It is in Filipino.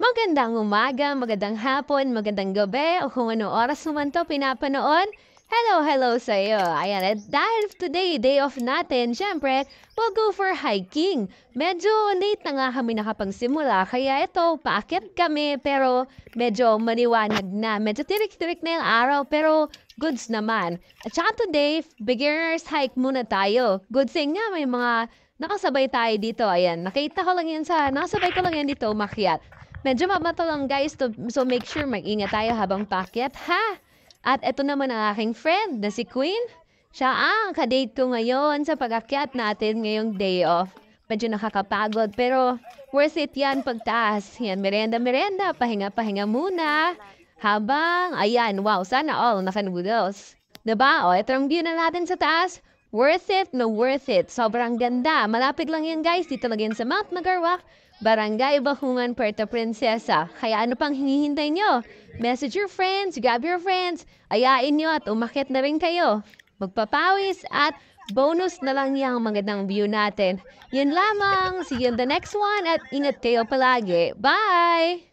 Magandang umaga, magandang hapon, magandang gabi, o kung ano oras mo man to pinapanood. Hello, hello sa iyo. Ayan, at dahil today, day off natin, syempre, we'll go for hiking. Medyo late na nga kami nakapagsimula, kaya ito, paakit kami, pero medyo maniwanag na. Medyo tirik-tirik na yung araw, pero goods naman. At saka today, beginner's hike muna tayo. Good thing eh, nga, may mga nakasabay tayo dito. Ayan, nakita ko lang yan sa, nakasabay ko lang yan dito, makiat. Medyo mabato lang guys, to, so make sure mag-ingat tayo habang packet, ha? At ito naman ang aking friend na si Queen. Siya ang kadate ko ngayon sa pag-akyat natin ngayong day off. Medyo nakakapagod pero worth it yan pagtaas. Yan, merenda, merenda, pahinga, pahinga muna. Habang, ayan, wow, sana all naka-noodles. Diba? O, ito ang view na natin sa taas. Worth it, no worth it. Sobrang ganda. Malapit lang yan guys. Dito lang yan sa Mount Nagarwak, Barangay Bahungan, Puerto Princesa. Kaya ano pang hinihintay nyo? Message your friends, grab your friends, ayain nyo at umakit na rin kayo. Magpapawis at bonus na lang yung magandang view natin. Yan lamang. See you in the next one at ingat kayo palagi. Bye!